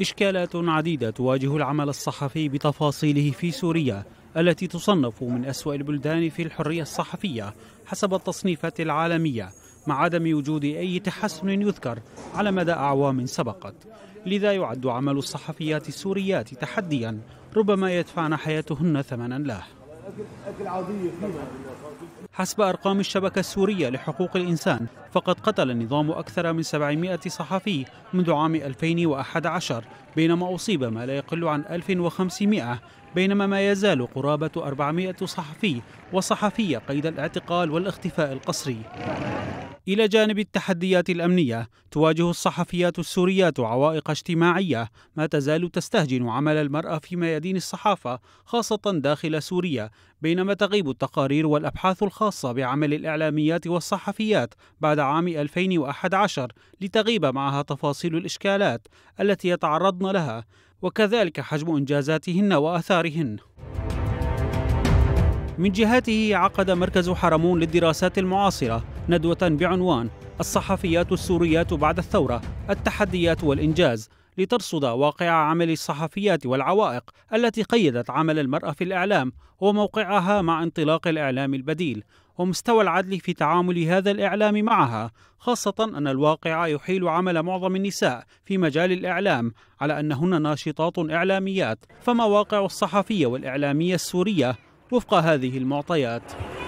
إشكالات عديدة تواجه العمل الصحفي بتفاصيله في سوريا التي تصنف من أسوأ البلدان في الحرية الصحفية حسب التصنيفات العالمية مع عدم وجود أي تحسن يذكر على مدى أعوام سبقت لذا يعد عمل الصحفيات السوريات تحديا ربما يدفعن حياتهن ثمنا له حسب أرقام الشبكة السورية لحقوق الإنسان فقد قتل النظام أكثر من 700 صحفي منذ عام 2011 بينما أصيب ما لا يقل عن 1500 بينما ما يزال قرابة 400 صحفي وصحفية قيد الاعتقال والاختفاء القسري إلى جانب التحديات الأمنية تواجه الصحفيات السوريات عوائق اجتماعية ما تزال تستهجن عمل المرأة في ميادين الصحافة خاصة داخل سوريا بينما تغيب التقارير والأبحاث الخاصة بعمل الإعلاميات والصحفيات بعد عام 2011 لتغيب معها تفاصيل الإشكالات التي يتعرضن لها وكذلك حجم إنجازاتهن وآثارهن من جهته عقد مركز حرمون للدراسات المعاصرة ندوة بعنوان الصحفيات السوريات بعد الثورة التحديات والإنجاز لترصد واقع عمل الصحفيات والعوائق التي قيدت عمل المرأة في الإعلام وموقعها مع انطلاق الإعلام البديل ومستوى العدل في تعامل هذا الإعلام معها خاصة أن الواقع يحيل عمل معظم النساء في مجال الإعلام على أنهن ناشطات إعلاميات فما واقع الصحفية والإعلامية السورية وفق هذه المعطيات